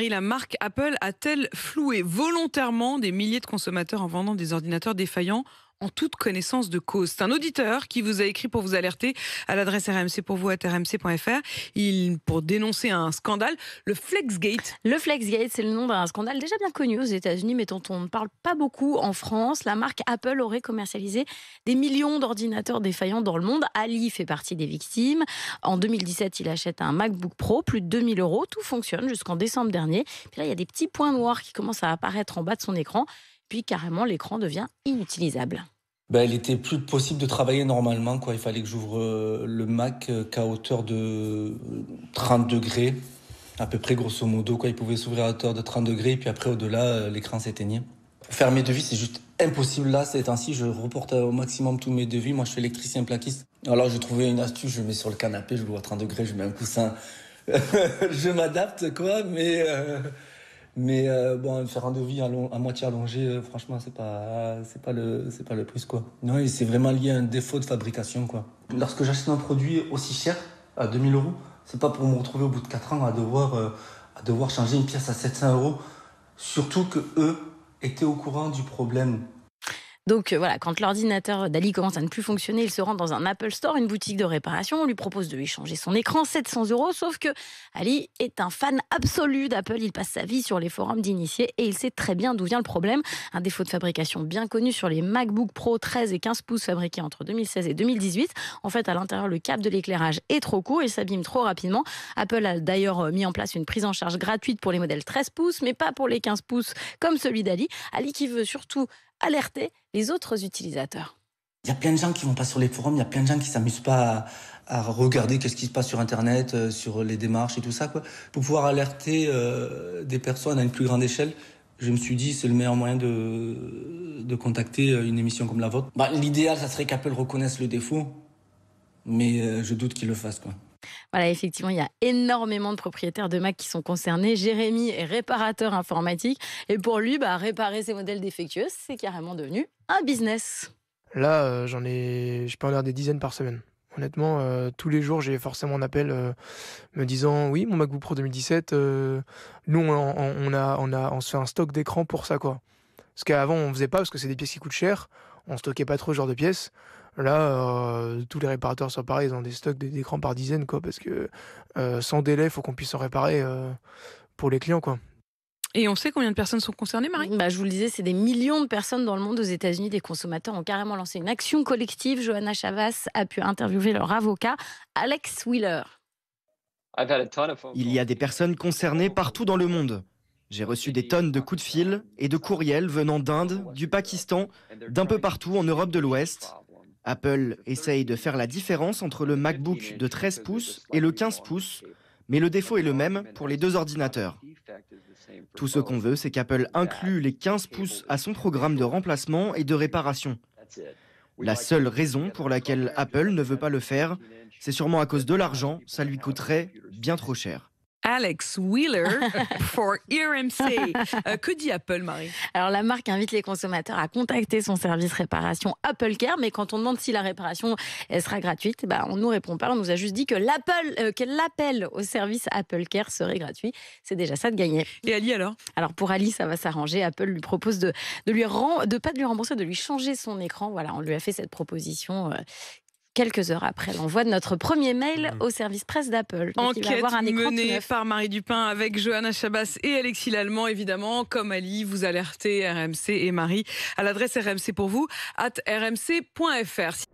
la marque Apple a-t-elle floué volontairement des milliers de consommateurs en vendant des ordinateurs défaillants en toute connaissance de cause. C'est un auditeur qui vous a écrit pour vous alerter à l'adresse rmc pour vous à rmc.fr. pour dénoncer un scandale, le Flexgate. Le Flexgate, c'est le nom d'un scandale déjà bien connu aux États-Unis, mais dont on ne parle pas beaucoup en France. La marque Apple aurait commercialisé des millions d'ordinateurs défaillants dans le monde. Ali fait partie des victimes. En 2017, il achète un MacBook Pro, plus de 2000 euros. Tout fonctionne jusqu'en décembre dernier. Puis là, il y a des petits points noirs qui commencent à apparaître en bas de son écran. Puis carrément, l'écran devient inutilisable ben, il était plus possible de travailler normalement. Quoi. Il fallait que j'ouvre euh, le Mac euh, qu'à hauteur de 30 euh, degrés, à peu près grosso modo. Quoi. Il pouvait s'ouvrir à hauteur de 30 degrés, puis après, au-delà, l'écran s'éteignait. Faire mes devis, c'est juste impossible là, ces temps-ci. Je reporte au maximum tous mes devis. Moi, je suis électricien plaquiste. Alors, j'ai trouvé une astuce. Je mets sur le canapé, je l'ouvre à 30 degrés, je mets un coussin. je m'adapte, quoi, mais. Mais euh, bon, faire un devis à, à moitié allongé, euh, franchement, c'est pas, c'est pas le, c'est pas le plus quoi. Non, c'est vraiment lié à un défaut de fabrication quoi. Lorsque j'achète un produit aussi cher, à 2000 euros, c'est pas pour me retrouver au bout de 4 ans à devoir, euh, à devoir changer une pièce à 700 euros. Surtout que eux étaient au courant du problème. Donc euh, voilà, quand l'ordinateur d'Ali commence à ne plus fonctionner, il se rend dans un Apple Store, une boutique de réparation. On lui propose de lui changer son écran, 700 euros. Sauf que Ali est un fan absolu d'Apple. Il passe sa vie sur les forums d'initiés et il sait très bien d'où vient le problème. Un défaut de fabrication bien connu sur les MacBook Pro 13 et 15 pouces fabriqués entre 2016 et 2018. En fait, à l'intérieur, le câble de l'éclairage est trop court, il s'abîme trop rapidement. Apple a d'ailleurs euh, mis en place une prise en charge gratuite pour les modèles 13 pouces, mais pas pour les 15 pouces comme celui d'Ali. Ali qui veut surtout alerter les autres utilisateurs. Il y a plein de gens qui vont pas sur les forums, il y a plein de gens qui s'amusent pas à, regarder qu'est-ce qui se passe sur Internet, euh, sur les démarches et tout ça. Quoi. Pour pouvoir alerter euh, des personnes à une plus grande échelle, je me suis dit c'est le meilleur moyen de, de contacter euh, une émission comme la vôtre. Bah, l'idéal, ça serait qu'Apple reconnaisse le défaut, mais je doute qu'il le fasse. Quoi. Voilà, effectivement, il y a énormément de propriétaires de Mac qui sont concernés. Jérémy est réparateur informatique et pour lui, bah, réparer ses modèles défectueux, c'est carrément devenu un business. Là, euh, j'en ai, je peux en des dizaines par semaine. Honnêtement, euh, tous les jours, j'ai forcément un appel euh, me disant oui, mon MacBook Pro 2017, nous on, on, a, on se fait un stock d'écran pour ça quoi. Ce qu'avant on ne faisait pas parce que c'est des pièces qui coûtent cher, on stockait pas trop ce genre de pièces. Là, euh, tous les réparateurs sont pareils, ils ont des stocks d'écrans par dizaines, quoi, parce que euh, sans délai, il faut qu'on puisse en réparer euh, pour les clients, quoi. Et on sait combien de personnes sont concernées, Marie bah, Je vous le disais, c'est des millions de personnes dans le monde. Aux États-Unis, des consommateurs ont carrément lancé une action collective. Johanna Chavas a pu interviewer leur avocat, Alex Wheeler. Il y a des personnes concernées partout dans le monde. J'ai reçu des tonnes de coups de fil et de courriels venant d'Inde, du Pakistan, d'un peu partout en Europe de l'Ouest, Apple essaye de faire la différence entre le MacBook de 13 pouces et le 15 pouces, mais le défaut est le même pour les deux ordinateurs. Tout ce qu'on veut, c'est qu'Apple inclue les 15 pouces à son programme de remplacement et de réparation. La seule raison pour laquelle Apple ne veut pas le faire, c'est sûrement à cause de l'argent, ça lui coûterait bien trop cher. Alex Wheeler pour EMC. Euh, que dit Apple, Marie Alors, la marque invite les consommateurs à contacter son service réparation Apple Care, mais quand on demande si la réparation elle sera gratuite, bah, on ne nous répond pas. On nous a juste dit euh, que l'appel au service Apple Care serait gratuit. C'est déjà ça de gagner. Et Ali, alors Alors, pour Ali, ça va s'arranger. Apple lui propose de ne de pas de lui rembourser, de lui changer son écran. Voilà, on lui a fait cette proposition euh, quelques heures après l'envoi de notre premier mail mm. au service presse d'Apple. Enquête un menée par Marie Dupin avec Johanna Chabas et Alexis Lallemand, évidemment. Comme Ali, vous alertez RMC et Marie à l'adresse RMC pour vous, rmc.fr.